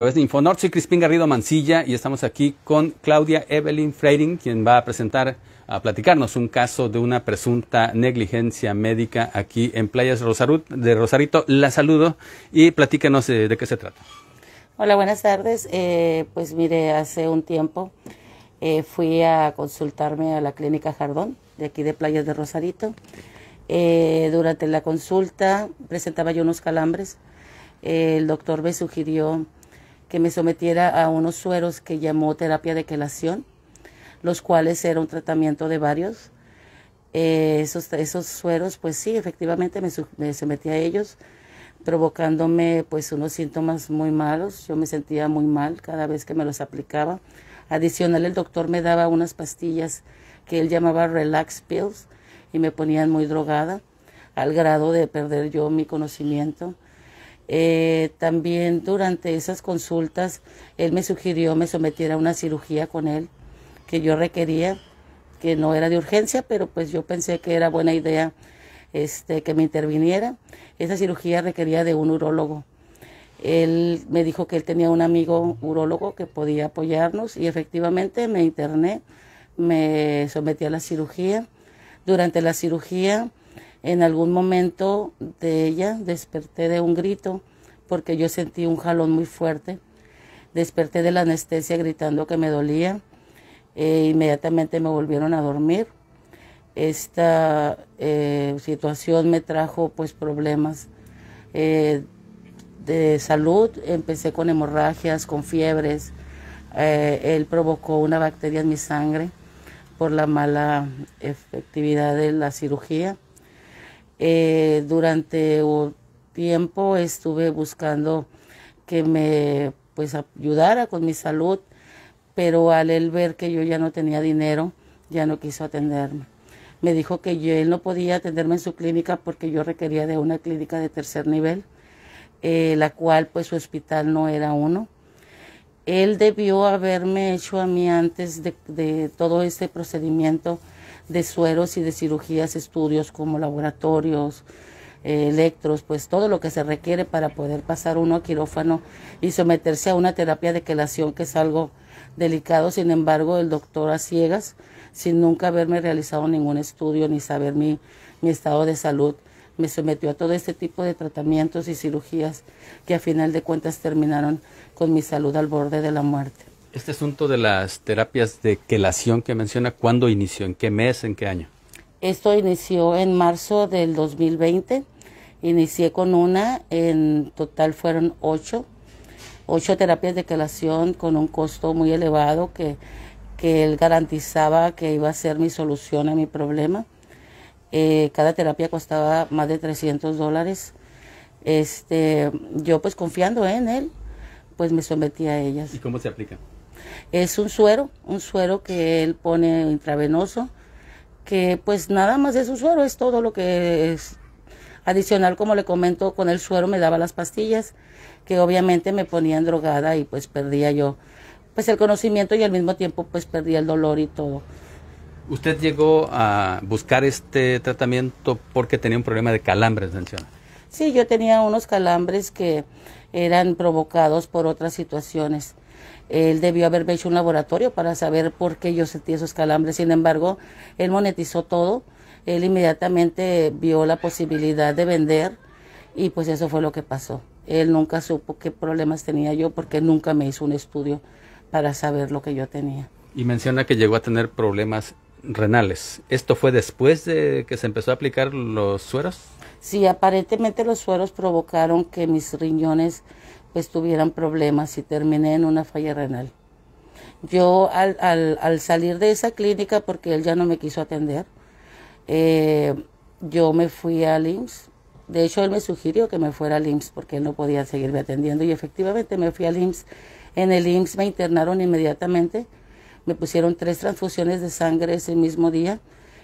través de Infonor. Soy Crispín Garrido Mancilla y estamos aquí con Claudia Evelyn Freiring, quien va a presentar, a platicarnos un caso de una presunta negligencia médica aquí en Playas Rosarut, de Rosarito. La saludo y platícanos eh, de, qué se trata. Hola, buenas tardes. Eh, pues mire, hace un tiempo eh, fui a consultarme a la clínica Jardón, de aquí de Playas de Rosarito. durante la consulta presentaba yo unos calambres. el doctor me sugirió que me sometiera a unos sueros que llamó terapia de quelación, los cuales era un tratamiento de varios. Eh, esos, sueros, pues sí, efectivamente me, me sometí a ellos, provocándome pues unos síntomas muy malos. Yo me sentía muy mal cada vez que me los aplicaba. Adicional, el doctor me daba unas pastillas que él llamaba relax pills y me ponían muy drogada al grado de perder yo mi conocimiento. Eh, también durante esas consultas, él me sugirió me sometiera a una cirugía con él que yo requería, que no era de urgencia, pero pues yo pensé que era buena idea este, que me interviniera. Esa cirugía requería de un urólogo. Él me dijo que él tenía un amigo urólogo que podía apoyarnos y efectivamente me interné, me sometí a la cirugía. Durante la cirugía, en algún momento de ella desperté de un grito porque yo sentí un jalón muy fuerte. Desperté de la anestesia gritando que me dolía. e inmediatamente me volvieron a dormir. Esta eh, situación me trajo pues problemas eh, de salud. Empecé con hemorragias, con fiebres. él provocó una bacteria en mi sangre por la mala efectividad de la cirugía. durante tiempo estuve buscando que me pues ayudara con mi salud, pero al él ver que yo ya no tenía dinero, ya no quiso atenderme. Me dijo que él no podía atenderme en su clínica porque yo requería de una clínica de tercer nivel, eh, la cual pues su hospital no era uno. Él debió haberme hecho a mí antes de, de todo este procedimiento de sueros y de cirugías, estudios como laboratorios, eh, electros, pues todo lo que se requiere para poder pasar uno a quirófano y someterse a una terapia de quelación que es algo delicado. Sin embargo, el doctor a ciegas, sin nunca haberme realizado ningún estudio ni saber mi, mi estado de salud, me sometió a todo este tipo de tratamientos y cirugías que a final de cuentas terminaron con mi salud al borde de la muerte. Este asunto de las terapias de quelación que menciona, ¿cuándo inició? ¿En qué mes? ¿En qué año? Esto inició en marzo del 2020. Inicié con una, en total fueron ocho, ocho terapias de quelación con un costo muy elevado que, que él garantizaba que iba a ser mi solución a mi problema. Eh, cada terapia costaba más de 300 dólares. Este, yo pues confiando en él, pues me sometí a ellas. ¿Y cómo se aplica? Es un suero, un suero que él pone intravenoso que pues nada más es un suero, es todo lo que es adicional, como le comento, con el suero me daba las pastillas, que obviamente me ponían drogada y pues perdía yo pues el conocimiento y al mismo tiempo pues perdía el dolor y todo. ¿Usted llegó a buscar este tratamiento porque tenía un problema de calambres, menciona? Sí, yo tenía unos calambres que eran provocados por otras situaciones. Él debió haberme hecho un laboratorio para saber por qué yo sentía esos calambres. Sin embargo, él monetizó todo. Él inmediatamente vio la posibilidad de vender y pues eso fue lo que pasó. Él nunca supo qué problemas tenía yo porque nunca me hizo un estudio para saber lo que yo tenía. Y menciona que llegó a tener problemas renales. ¿Esto fue después de que se empezó a aplicar los sueros? Sí, aparentemente los sueros provocaron que mis riñones pues tuvieran problemas y terminé en una falla renal. Yo al, al, salir de esa clínica, porque él ya no me quiso atender, eh, yo me fui al IMSS. De hecho, él me sugirió que me fuera al IMSS porque él no podía seguirme atendiendo y efectivamente me fui al IMSS. En el IMSS me internaron inmediatamente, me pusieron tres transfusiones de sangre ese mismo día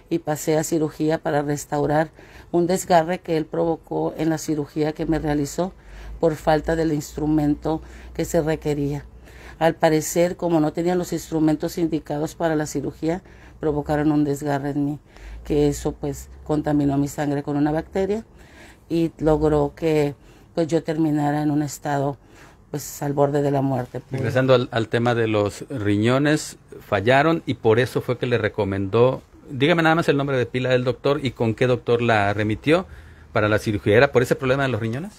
y pasé a cirugía para restaurar un desgarre que él provocó en la cirugía que me realizó por falta del instrumento que se requería. Al parecer, como no tenían los instrumentos indicados para la cirugía, provocaron un desgarre en mí, que eso pues contaminó mi sangre con una bacteria y logró que pues yo terminara en un estado pues al borde de la muerte. Pues. Regresando al, al, tema de los riñones, fallaron y por eso fue que le recomendó, dígame nada más el nombre de pila del doctor y con qué doctor la remitió para la cirugía. ¿Era por ese problema de los riñones?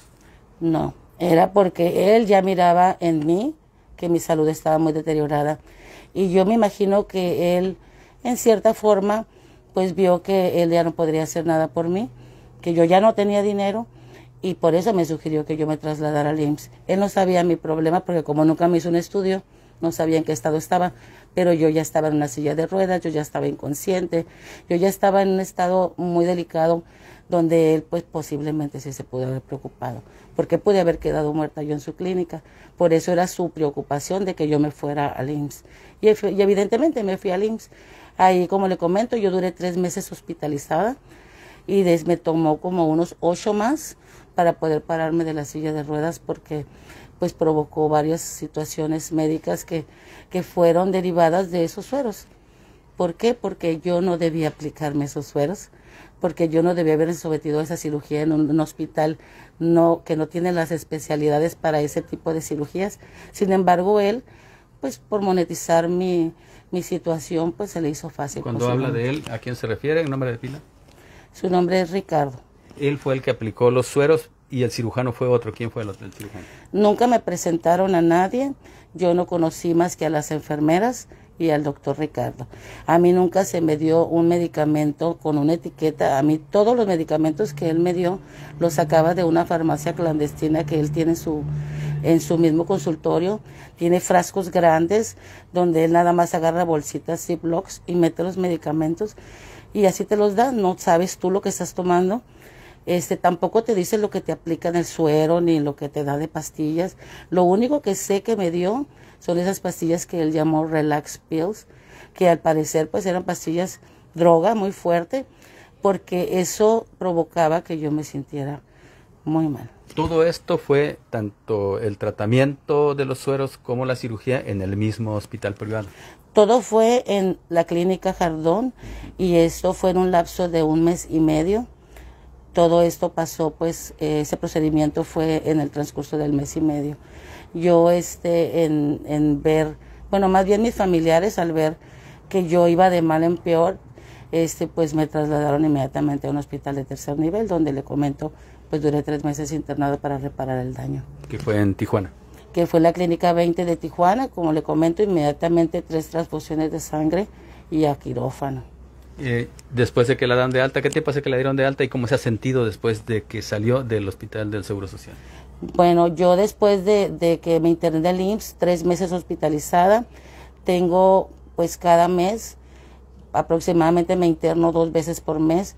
No, era porque él ya miraba en mí que mi salud estaba muy deteriorada. Y yo me imagino que él, en cierta forma, pues vio que él ya no podría hacer nada por mí, que yo ya no tenía dinero y por eso me sugirió que yo me trasladara al IMSS. Él no sabía mi problema porque como nunca me hizo un estudio, no sabía en qué estado estaba, pero yo ya estaba en una silla de ruedas, yo ya estaba inconsciente, yo ya estaba en un estado muy delicado donde él pues posiblemente sí se pudo haber preocupado, porque pude haber quedado muerta yo en su clínica. Por eso era su preocupación de que yo me fuera al IMSS. Y, evidentemente me fui al IMSS. Ahí, como le comento, yo duré tres meses hospitalizada y me tomó como unos ocho más para poder pararme de la silla de ruedas porque pues provocó varias situaciones médicas que, que fueron derivadas de esos sueros. ¿Por qué? Porque yo no debía aplicarme esos sueros porque yo no debía haber sometido a esa cirugía en un, hospital no, que no tiene las especialidades para ese tipo de cirugías. Sin embargo, él, pues por monetizar mi, mi situación, pues se le hizo fácil. Cuando pues, habla de él, ¿a quién se refiere? ¿El nombre de pila? Su nombre es Ricardo. Él fue el que aplicó los sueros y el cirujano fue otro. ¿Quién fue el, otro, cirujano? Nunca me presentaron a nadie. Yo no conocí más que a las enfermeras y al doctor Ricardo. A mí nunca se me dio un medicamento con una etiqueta. A mí todos los medicamentos que él me dio los sacaba de una farmacia clandestina que él tiene en su, en su mismo consultorio. Tiene frascos grandes donde él nada más agarra bolsitas Ziplocs y mete los medicamentos y así te los da. No sabes tú lo que estás tomando. Este, tampoco te dice lo que te aplica en el suero ni lo que te da de pastillas. Lo único que sé que me dio son esas pastillas que él llamó relax pills, que al parecer pues eran pastillas droga muy fuerte, porque eso provocaba que yo me sintiera muy mal. Todo esto fue tanto el tratamiento de los sueros como la cirugía en el mismo hospital privado. Todo fue en la clínica Jardón y esto fue en un lapso de un mes y medio. Todo esto pasó, pues eh, ese procedimiento fue en el transcurso del mes y medio yo este, en, ver, bueno, más bien mis familiares al ver que yo iba de mal en peor, este, pues me trasladaron inmediatamente a un hospital de tercer nivel, donde le comento, pues duré tres meses internado para reparar el daño. ¿Que fue en Tijuana? Que fue la clínica 20 de Tijuana, como le comento, inmediatamente tres transfusiones de sangre y a quirófano. Eh, después de que la dan de alta, ¿qué te pasa que la dieron de alta y cómo se ha sentido después de que salió del hospital del Seguro Social? Bueno, yo después de, que me interné del IMSS, tres meses hospitalizada, tengo pues cada mes, aproximadamente me interno dos veces por mes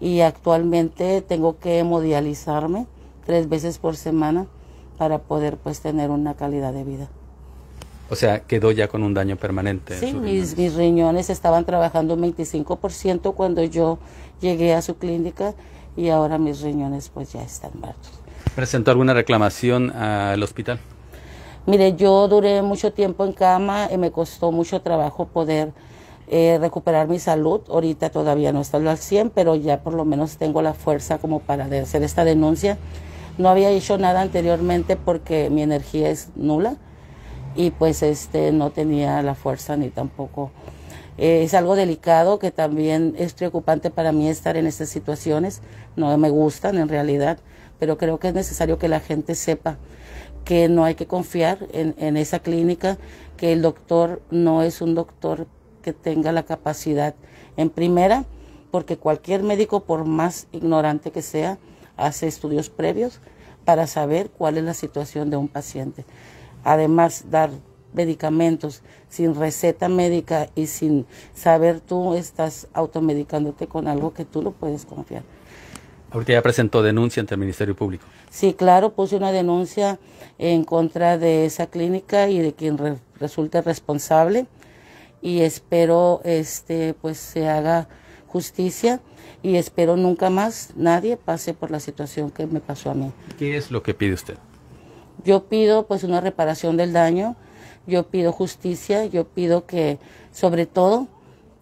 y actualmente tengo que hemodializarme tres veces por semana para poder pues tener una calidad de vida. O sea, quedó ya con un daño permanente. Sí, mis, riñones estaban trabajando un 25% cuando yo llegué a su clínica y ahora mis riñones pues ya están muertos. ¿Presentó alguna reclamación al hospital? Mire, yo duré mucho tiempo en cama y me costó mucho trabajo poder eh, recuperar mi salud. Ahorita todavía no estoy al 100, pero ya por lo menos tengo la fuerza como para hacer esta denuncia. No había hecho nada anteriormente porque mi energía es nula y pues este no tenía la fuerza ni tampoco. Eh, es algo delicado que también es preocupante para mí estar en estas situaciones. No me gustan en realidad pero creo que es necesario que la gente sepa que no hay que confiar en, esa clínica, que el doctor no es un doctor que tenga la capacidad. En primera, porque cualquier médico, por más ignorante que sea, hace estudios previos para saber cuál es la situación de un paciente. Además, dar medicamentos sin receta médica y sin saber tú estás automedicándote con algo que tú no puedes confiar. Ahorita ya presentó denuncia ante el Ministerio Público. Sí, claro, puse una denuncia en contra de esa clínica y de quien resulte responsable y espero este pues se haga justicia y espero nunca más nadie pase por la situación que me pasó a mí. ¿Qué es lo que pide usted? Yo pido pues una reparación del daño, yo pido justicia, yo pido que sobre todo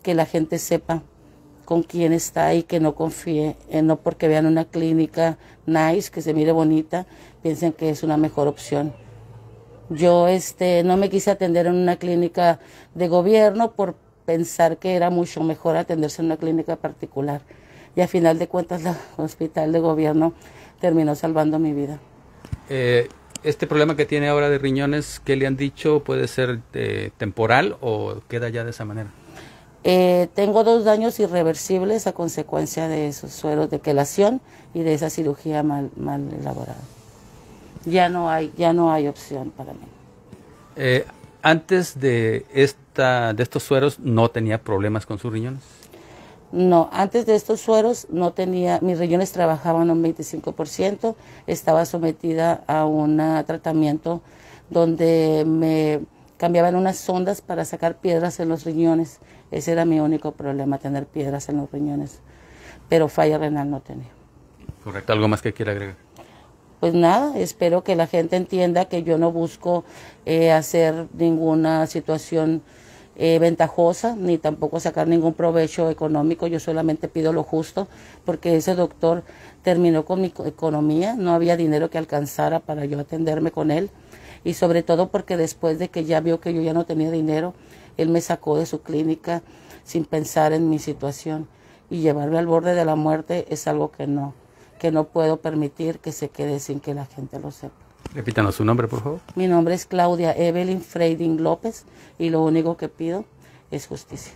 que la gente sepa con quién está y que no confíe, eh, no porque vean una clínica nice, que se mire bonita, piensen que es una mejor opción. Yo este, no me quise atender en una clínica de gobierno por pensar que era mucho mejor atenderse en una clínica particular. Y a final de cuentas, el hospital de gobierno terminó salvando mi vida. Eh, ¿Este problema que tiene ahora de riñones, qué le han dicho, puede ser eh, temporal o queda ya de esa manera? Eh, tengo dos daños irreversibles a consecuencia de esos sueros de quelación y de esa cirugía mal, elaborada. Ya no hay, ya no hay opción para mí. Eh, antes de esta, de estos sueros, ¿no tenía problemas con sus riñones? No, antes de estos sueros no tenía, mis riñones trabajaban un 25%, estaba sometida a un tratamiento donde me Cambiaban unas sondas para sacar piedras en los riñones. Ese era mi único problema, tener piedras en los riñones. Pero falla renal no tenía. Correcto. ¿Algo más que quiera agregar? Pues nada, espero que la gente entienda que yo no busco eh, hacer ninguna situación eh, ventajosa ni tampoco sacar ningún provecho económico. Yo solamente pido lo justo porque ese doctor terminó con mi economía, no había dinero que alcanzara para yo atenderme con él y sobre todo porque después de que ya vio que yo ya no tenía dinero, él me sacó de su clínica sin pensar en mi situación y llevarme al borde de la muerte es algo que no, que no puedo permitir que se quede sin que la gente lo sepa. Repítanos su nombre, por favor. Mi nombre es Claudia Evelyn Freiding López y lo único que pido es justicia.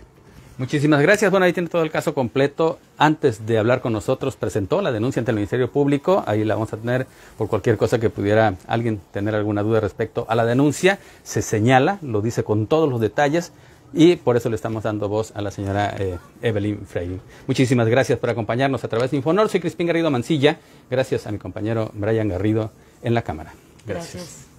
Muchísimas gracias. Bueno, ahí tiene todo el caso completo. Antes de hablar con nosotros, presentó la denuncia ante el Ministerio Público. Ahí la vamos a tener por cualquier cosa que pudiera alguien tener alguna duda respecto a la denuncia. Se señala, lo dice con todos los detalles y por eso le estamos dando voz a la señora eh, Evelyn Frey. Muchísimas gracias por acompañarnos a través de Infonor. Soy Crispín Garrido Mancilla. Gracias a mi compañero Brian Garrido en la cámara. gracias.